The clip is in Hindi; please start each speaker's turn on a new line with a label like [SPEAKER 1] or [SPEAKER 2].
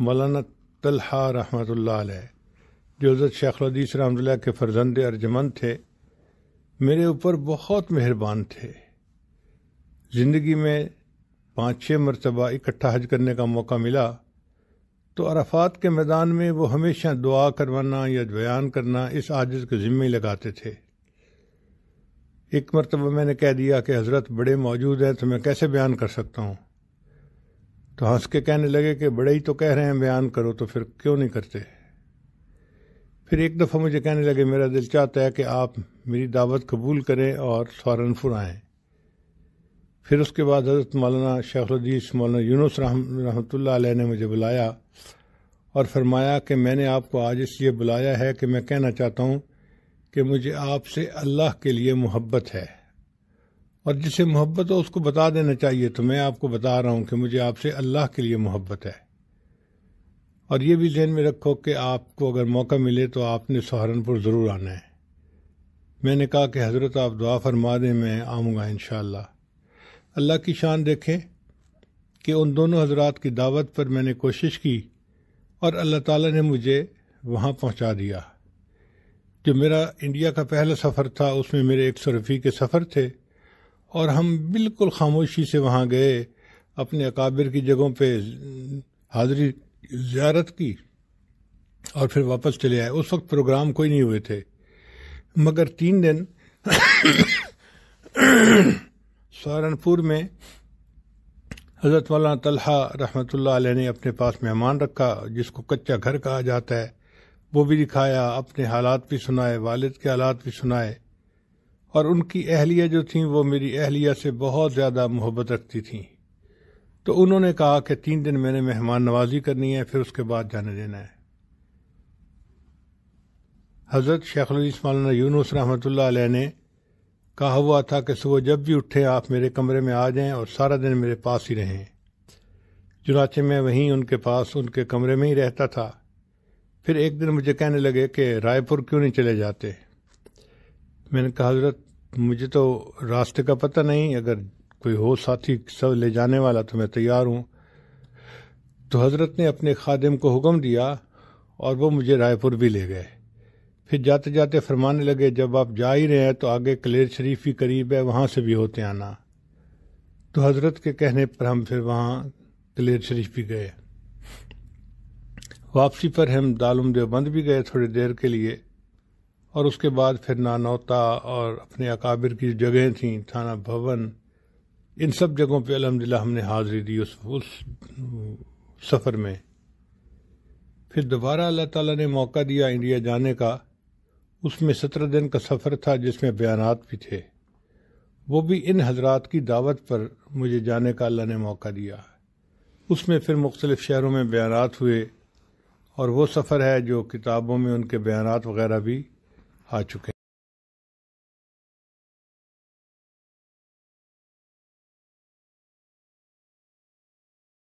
[SPEAKER 1] मौलाना तलहा रहमत जो हज़रत शेखुलदीस रहमतुल्लाह के फर्जंद अर्जमंद थे मेरे ऊपर बहुत मेहरबान थे ज़िंदगी में पाँच छः मरतबा इकट्ठा हज करने का मौका मिला तो अरफात के मैदान में वो हमेशा दुआ करवाना या बयान करना इस आजिज़ के ज़िम्मे लगाते थे एक मरतबा मैंने कह दिया कि हज़रत बड़े मौजूद हैं तो मैं कैसे बयान कर सकता हूँ तो हंस के कहने लगे कि बड़े ही तो कह रहे हैं बयान करो तो फिर क्यों नहीं करते फिर एक दफ़ा मुझे कहने लगे मेरा दिल चाहता है कि आप मेरी दावत कबूल करें और सहारनपुर आएँ फिर उसके बाद हज़रत मौलाना शेखीस मौलाना यूनुस रहमत ने मुझे बुलाया और फरमाया कि मैंने आपको आज इसलिए बुलाया है कि मैं कहना चाहता हूँ कि मुझे आपसे अल्लाह के लिए मोहब्बत है और जिसे मोहब्बत हो उसको बता देना चाहिए तो मैं आपको बता रहा हूँ कि मुझे आपसे अल्लाह के लिए मोहब्बत है और ये भी जहन में रखो कि आपको अगर मौका मिले तो आपने सहारनपुर ज़रूर आना है मैंने कहा कि हज़रत आप दुआ फरमा दें मैं आऊँगा इन अल्लाह की शान देखें कि उन दोनों हजरात की दावत पर मैंने कोशिश की और अल्लाह ताला ने मुझे वहाँ पहुँचा दिया जो मेरा इंडिया का पहला सफ़र था उसमें मेरे एक सौ रफ़ी के सफ़र थे और हम बिल्कुल खामोशी से वहाँ गए अपने अकाबिर की जगहों पे हाजिरी ज्यारत की और फिर वापस चले आए उस वक्त प्रोग्राम कोई नहीं हुए थे मगर तीन दिन सहारनपुर में हज़रत मौलाना तलहा रहमतुल्लाह अलैह ने अपने पास मेहमान रखा जिसको कच्चा घर कहा जाता है वो भी दिखाया अपने हालात भी सुनाए वालिद के हालात भी सुनाए और उनकी अहलिया जो थी वो मेरी अहलिया से बहुत ज़्यादा मोहब्बत रखती थी तो उन्होंने कहा कि तीन दिन मैंने मेहमान नवाजी करनी है फिर उसके बाद जाने देना है हज़रत शेखुलस मौलाना यूनुस रहमत ने कहा हुआ था कि सुबह जब भी उठें आप मेरे कमरे में आ जाएं और सारा दिन मेरे पास ही रहें चुनाचे मैं वहीं उनके पास उनके कमरे में ही रहता था फिर एक दिन मुझे कहने लगे कि रायपुर क्यों नहीं चले जाते मैंने कहा हजरत मुझे तो रास्ते का पता नहीं अगर कोई हो साथी सब ले जाने वाला तो मैं तैयार हूँ तो हजरत ने अपने खादिम को हुक्म दिया और वो मुझे रायपुर भी ले गए फिर जाते जाते फरमाने लगे जब आप जा ही रहे हैं तो आगे कलेर शरीफ ही करीब है वहाँ से भी होते आना तो हजरत के कहने पर हम फिर वहाँ कलेर शरीफ भी गए वापसी पर हम दालम देवबंद भी गए थोड़ी देर के लिए और उसके बाद फिर नानौता और अपने अकाबिर की जगहें थीं थाना भवन इन सब जगहों पे अलहमदिल्ला हमने हाजिरी दी उस उस सफ़र में फिर दोबारा अल्लाह ताला ने मौका दिया इंडिया जाने का उसमें सत्रह दिन का सफ़र था जिसमें बयान भी थे वो भी इन हजरात की दावत पर मुझे जाने का अल्लाह ने मौका दिया उसमें फिर मुख्तलिफ़ शहरों में बयान हुए और वो सफ़र है जो किताबों में उनके बयान वगैरह भी a